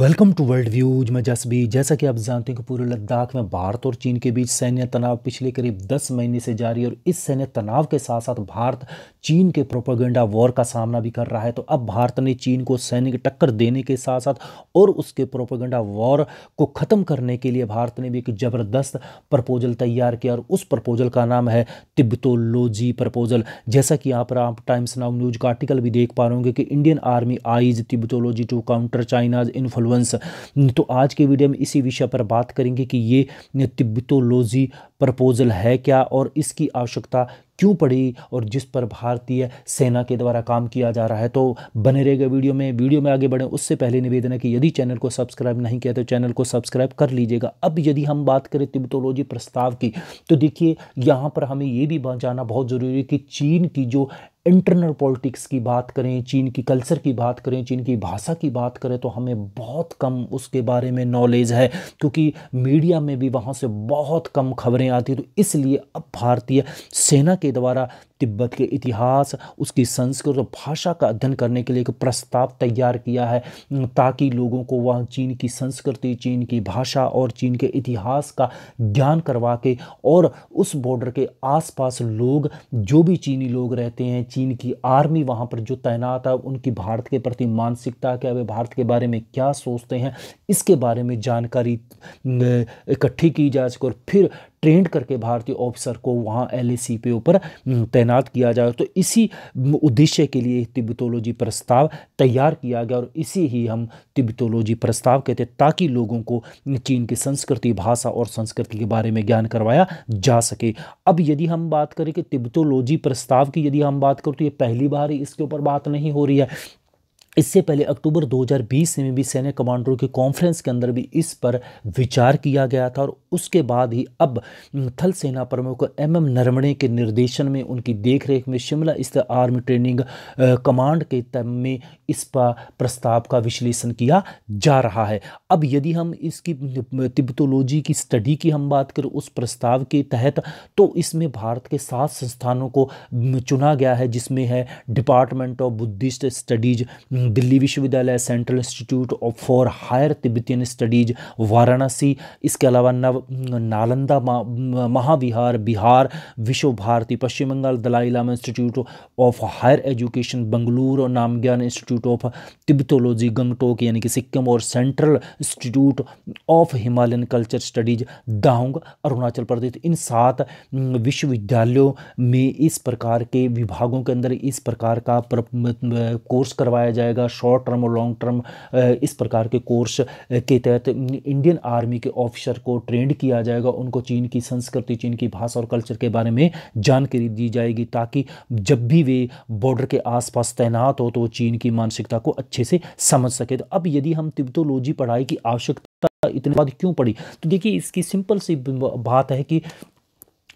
welcome to world views मैं जसबी जैसा कि आप जानते हैं कि पूरे लद्दाख में भारत और चीन के बीच सैन्य तनाव पिछले करीब 10 महीने से जारी और इस सैन्य तनाव के साथ साथ भारत चीन के प्रोपोगंडा वॉर का सामना भी कर रहा है तो अब भारत ने चीन को सैनिक टक्कर देने के साथ साथ और उसके प्रोपोगंडा वॉर को ख़त्म करने के लिए भारत ने भी एक ज़बरदस्त प्रपोजल तैयार किया और उस प्रपोजल का नाम है तिब्बतोलोजी प्रपोजल जैसा कि आप टाइम्स नाउ न्यूज का आर्टिकल भी देख पा रहे होंगे कि Indian army eyes Tibetology to counter China's influence तो आज के वीडियो में इसी विषय पर बात करेंगे कि ये तिब्बतोलॉजी प्रपोजल है क्या और इसकी आवश्यकता क्यों पड़ी और जिस पर भारतीय सेना के द्वारा काम किया जा रहा है तो बने रहेगा वीडियो में वीडियो में आगे बढ़ें उससे पहले निवेदन है कि यदि चैनल को सब्सक्राइब नहीं किया तो चैनल को सब्सक्राइब कर लीजिएगा अब यदि हम बात करें तिब्बतोलॉजी प्रस्ताव की तो देखिए यहाँ पर हमें ये भी जाना बहुत ज़रूरी है कि चीन की जो इंटरनल पॉलिटिक्स की बात करें चीन की कल्चर की बात करें चीन की भाषा की बात करें तो हमें बहुत कम उसके बारे में नॉलेज है क्योंकि मीडिया में भी वहाँ से बहुत कम खबरें आती तो इसलिए अब भारतीय सेना के द्वारा तिब्बत के इतिहास उसकी संस्कृत और भाषा का अध्ययन करने के लिए एक प्रस्ताव तैयार किया है ताकि लोगों को वह चीन की संस्कृति चीन की भाषा और चीन के इतिहास का ज्ञान करवा के और उस बॉर्डर के आसपास लोग जो भी चीनी लोग रहते हैं चीन की आर्मी वहाँ पर जो तैनात है उनकी भारत के प्रति मानसिकता क्या वे भारत के बारे में क्या सोचते हैं इसके बारे में जानकारी इकट्ठी की जा सके और फिर ट्रेंड करके भारतीय ऑफिसर को वहाँ एल ए पे ऊपर हम्म, तैनात किया जाए तो इसी हम्म, उद्देश्य के लिए तिब्बतोलॉजी प्रस्ताव तैयार किया गया और इसी ही हम तिब्बतोलॉजी प्रस्ताव कहते ताकि लोगों को चीन की संस्कृति भाषा और संस्कृति के बारे में ज्ञान करवाया जा सके अब यदि हम बात करें कि तिब्बतोलॉजी प्रस्ताव की यदि हम बात करें तो ये पहली बार ही इसके ऊपर बात नहीं हो रही है इससे पहले अक्टूबर 2020 में भी सैन्य कमांडरों की कॉन्फ्रेंस के अंदर भी इस पर विचार किया गया था और उसके बाद ही अब थल सेना प्रमुख एम एम नरवणे के निर्देशन में उनकी देखरेख में शिमला स्थित आर्मी ट्रेनिंग कमांड के तम में इस पर प्रस्ताव का विश्लेषण किया जा रहा है अब यदि हम इसकी तिब्बतोलॉजी की स्टडी की हम बात करें उस प्रस्ताव के तहत तो इसमें भारत के सात संस्थानों को चुना गया है जिसमें है department of Buddhist studies Delhi विश्वविद्यालय central institute of for higher Tibetan studies Varanasi इसके अलावा Nava Nalanda Mahavihara Bihar Vishwa Bharati Paschim Bengal Dalai Lama institute of higher education Bangalore और Namgyal institute of Tibetology Gangtok यानी कि सिक्किम और central institute of Himalayan culture studies Dahung Arunachal Pradesh इन सात विश्वविद्यालयों में इस प्रकार के विभागों के अंदर इस प्रकार का कोर्स करवाया जाएगा जाएगा शॉर्ट टर्म और लॉन्ग टर्म इस प्रकार के कोर्स के तहत इंडियन आर्मी के ऑफिसर को ट्रेंड किया जाएगा उनको चीन की संस्कृति चीन की भाषा और कल्चर के बारे में जानकारी दी जाएगी ताकि जब भी वे बॉर्डर के आसपास तैनात हो तो वो चीन की मानसिकता को अच्छे से समझ सके तो अब यदि हम तिब्तोलॉजी पढ़ाई की आवश्यकता इतने बाद क्यों पड़ी तो देखिए इसकी सिंपल सी बात है कि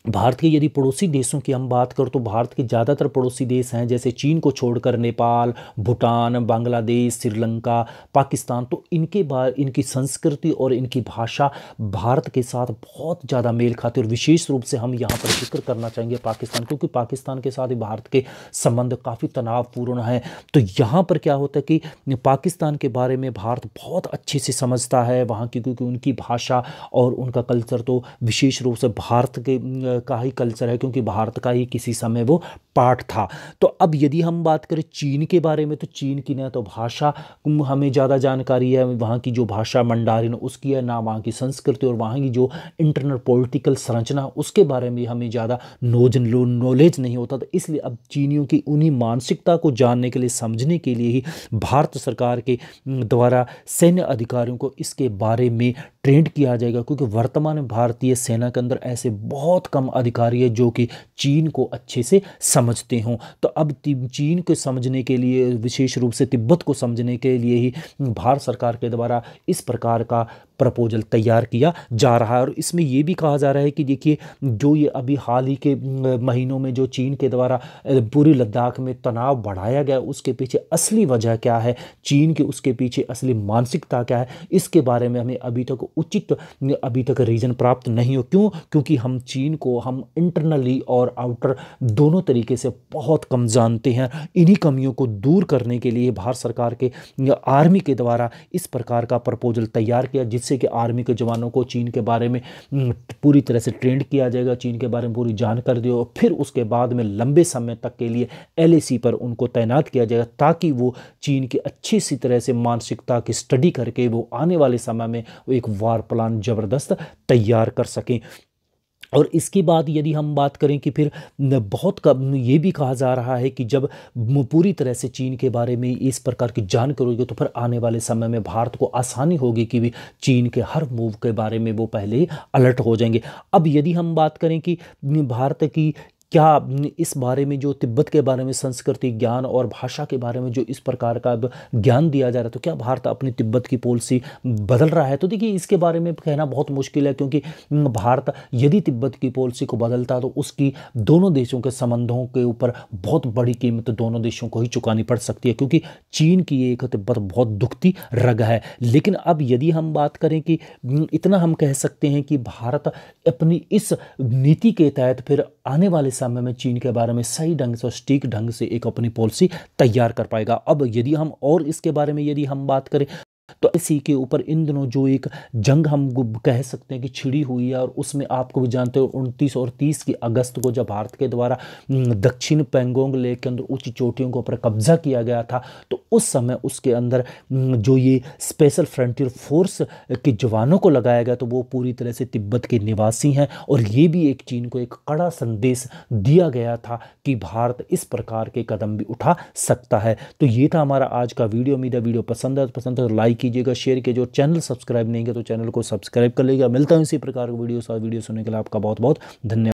भारत के यदि पड़ोसी देशों की हम बात करें तो भारत के ज़्यादातर पड़ोसी देश हैं जैसे चीन को छोड़कर नेपाल भूटान बांग्लादेश श्रीलंका पाकिस्तान तो इनके बार इनकी संस्कृति और इनकी भाषा भारत के साथ बहुत ज़्यादा मेल खाती है और विशेष रूप से हम यहाँ पर जिक्र करना चाहेंगे पाकिस्तान क्योंकि पाकिस्तान के साथ भारत के संबंध काफ़ी तनावपूर्ण हैं तो यहाँ पर क्या होता है कि पाकिस्तान के बारे में भारत बहुत अच्छे से समझता है वहाँ की क्योंकि उनकी भाषा और उनका कल्चर तो विशेष रूप से भारत के का ही कल्चर है क्योंकि भारत का ही किसी समय वो पार्ट था तो अब यदि हम बात करें चीन के बारे में तो चीन की ना तो भाषा हमें ज़्यादा जानकारी है वहाँ की जो भाषा मंडारिन उसकी है ना वहाँ की संस्कृति और वहाँ की जो इंटरनल पॉलिटिकल संरचना उसके बारे में हमें ज़्यादा नोज नॉलेज नहीं होता तो इसलिए अब चीनियों की उन्हीं मानसिकता को जानने के लिए समझने के लिए ही भारत सरकार के द्वारा सैन्य अधिकारियों को इसके बारे में ट्रेंड किया जाएगा क्योंकि वर्तमान में भारतीय सेना के अंदर ऐसे बहुत कम तमाम अधिकारी है जो कि चीन को अच्छे से समझते हों तो अब चीन को समझने के लिए विशेष रूप से तिब्बत को समझने के लिए ही भारत सरकार के द्वारा इस प्रकार का प्रपोजल तैयार किया जा रहा है और इसमें यह भी कहा जा रहा है कि देखिए जो ये अभी हाल ही के महीनों में जो चीन के द्वारा पूरी लद्दाख में तनाव बढ़ाया गया उसके पीछे असली वजह क्या है चीन के उसके पीछे असली मानसिकता क्या है इसके बारे में हमें अभी तक उचित अभी तक रीज़न प्राप्त नहीं हो क्यों क्योंकि हम चीन को हम इंटरनली और आउटर दोनों तरीके से बहुत कम जानते हैं इन्हीं कमियों को दूर करने के लिए भारत सरकार के आर्मी के द्वारा इस प्रकार का प्रपोजल तैयार किया जिस जिससे कि आर्मी के जवानों को चीन के बारे में पूरी तरह से ट्रेंड किया जाएगा चीन के बारे में पूरी जानकारी दिया और फिर उसके बाद में लंबे समय तक के लिए एल पर उनको तैनात किया जाएगा ताकि वो चीन की अच्छी सी तरह से मानसिकता की स्टडी करके वो आने वाले समय में एक वार प्लान ज़बरदस्त तैयार कर सकें और इसके बाद यदि हम बात करें कि फिर बहुत कम ये भी कहा जा रहा है कि जब पूरी तरह से चीन के बारे में इस प्रकार की जानकारी होगी तो फिर आने वाले समय में भारत को आसानी होगी कि भी चीन के हर मूव के बारे में वो पहले ही अलर्ट हो जाएंगे अब यदि हम बात करें कि भारत की क्या इस बारे में जो तिब्बत के बारे में संस्कृति ज्ञान और भाषा के बारे में जो इस प्रकार का ज्ञान दिया जा रहा है तो क्या भारत अपनी तिब्बत की पॉलिसी बदल रहा है तो देखिए इसके बारे में कहना बहुत मुश्किल है क्योंकि हम्म, भारत यदि तिब्बत की पॉलिसी को बदलता तो उसकी दोनों देशों के संबंधों के ऊपर बहुत बड़ी कीमत दोनों देशों को ही चुकानी पड़ सकती है क्योंकि चीन की एक तिब्बत बहुत दुखती रग है लेकिन अब यदि हम बात करें कि हम्म, इतना हम कह सकते हैं कि भारत अपनी इस नीति के तहत फिर आने वाले समय में चीन के बारे में सही ढंग से और स्टीक ढंग से एक अपनी पॉलिसी तैयार कर पाएगा अब यदि हम और इसके बारे में यदि हम बात करें तो इसी के ऊपर इन दिनों जो एक जंग हम कह सकते हैं कि छिड़ी हुई है और उसमें आपको भी जानते हो उनतीस और तीस की अगस्त को जब भारत के द्वारा दक्षिण पेंगोंग लेक के अंदर उच्च चोटियों के ऊपर कब्जा किया गया था तो उस समय उसके अंदर जो ये स्पेशल फ्रंटियर फोर्स के जवानों को लगाया गया तो वो पूरी तरह से तिब्बत के निवासी हैं और ये भी एक चीन को एक कड़ा संदेश दिया गया था कि भारत इस प्रकार के कदम भी उठा सकता है तो ये था हमारा आज का वीडियो मीडिया वीडियो पसंद है तो पसंद है तो लाइक लाइक कीजिएगा शेयर कीजिए और चैनल सब्सक्राइब नहीं किया तो चैनल को सब्सक्राइब कर लीजिएगा मिलता हूँ इसी प्रकार के वीडियो और वीडियो सुनने के लिए आपका बहुत बहुत धन्यवाद